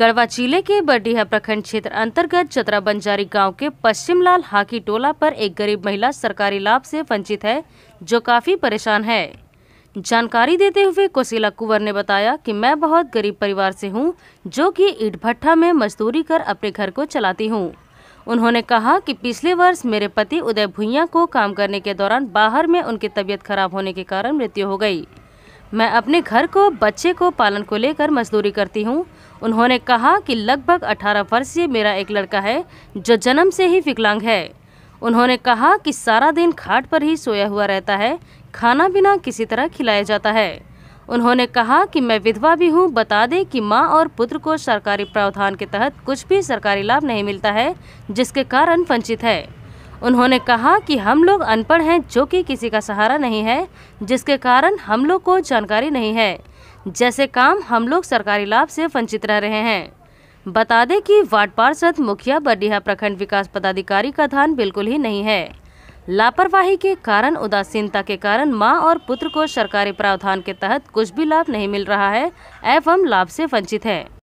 गढ़वा जिले के बडीहा प्रखंड क्षेत्र अंतर्गत चतरा बंजारी गांव के पश्चिम लाल हाकी टोला पर एक गरीब महिला सरकारी लाभ से वंचित है जो काफ़ी परेशान है जानकारी देते हुए कोसीला कुंवर ने बताया कि मैं बहुत गरीब परिवार से हूं, जो कि ईट भट्ठा में मजदूरी कर अपने घर को चलाती हूं। उन्होंने कहा कि पिछले वर्ष मेरे पति उदय भुइया को काम करने के दौरान बाहर में उनकी तबीयत खराब होने के कारण मृत्यु हो गई मैं अपने घर को बच्चे को पालन को लेकर मजदूरी करती हूँ उन्होंने कहा कि लगभग 18 वर्षीय मेरा एक लड़का है जो जन्म से ही विकलांग है उन्होंने कहा कि सारा दिन खाट पर ही सोया हुआ रहता है खाना बिना किसी तरह खिलाया जाता है उन्होंने कहा कि मैं विधवा भी हूं बता दें कि मां और पुत्र को सरकारी प्रावधान के तहत कुछ भी सरकारी लाभ नहीं मिलता है जिसके कारण वंचित है उन्होंने कहा कि हम लोग अनपढ़ हैं जो कि किसी का सहारा नहीं है जिसके कारण हम लोग को जानकारी नहीं है जैसे काम हम लोग सरकारी लाभ से वंचित रह रहे हैं बता दें कि वार्ड पार्षद मुखिया बडीहा प्रखंड विकास पदाधिकारी का धान बिल्कुल ही नहीं है लापरवाही के कारण उदासीनता के कारण मां और पुत्र को सरकारी प्रावधान के तहत कुछ भी लाभ नहीं मिल रहा है एवं लाभ से वंचित है